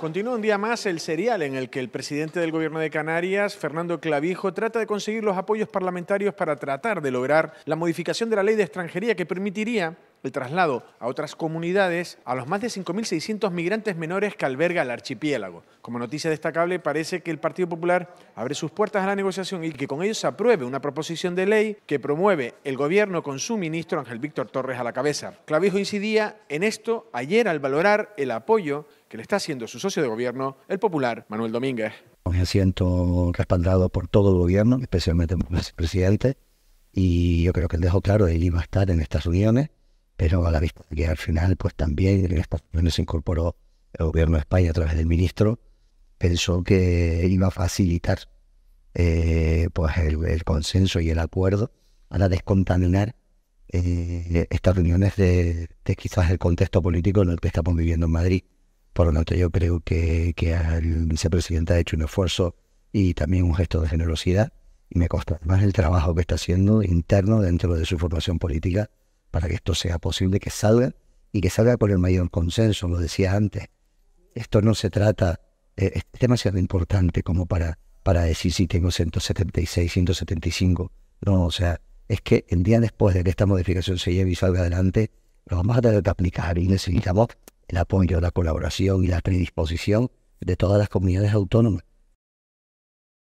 Continúa un día más el serial en el que el presidente del Gobierno de Canarias, Fernando Clavijo, trata de conseguir los apoyos parlamentarios para tratar de lograr la modificación de la ley de extranjería que permitiría el traslado a otras comunidades a los más de 5.600 migrantes menores que alberga el archipiélago. Como noticia destacable, parece que el Partido Popular abre sus puertas a la negociación y que con ellos se apruebe una proposición de ley que promueve el gobierno con su ministro Ángel Víctor Torres a la cabeza. Clavijo incidía en esto ayer al valorar el apoyo que le está haciendo su socio de gobierno, el popular Manuel Domínguez. Me siento respaldado por todo el gobierno, especialmente por el presidente, y yo creo que él dejó claro que él iba a estar en estas reuniones, pero a la vista de que al final, pues también en estas reuniones se incorporó el gobierno de España a través del ministro, pensó que iba a facilitar eh, pues el, consenso y el acuerdo para descontaminar eh, estas reuniones de quizás el contexto político en el que estamos viviendo en Madrid. Por lo tanto, yo creo que, el vicepresidente ha hecho un esfuerzo y también un gesto de generosidad. Y me consta más el trabajo que está haciendo interno dentro de su formación política para que esto sea posible, que salga y que salga con el mayor consenso. Lo decía antes, esto no se trata, eh, es demasiado importante como para, para decir si tengo 176, 175. No, o sea, es que el día después de que esta modificación se lleve y salga adelante, lo vamos a tener que aplicar y necesitamos el apoyo, la colaboración y la predisposición de todas las comunidades autónomas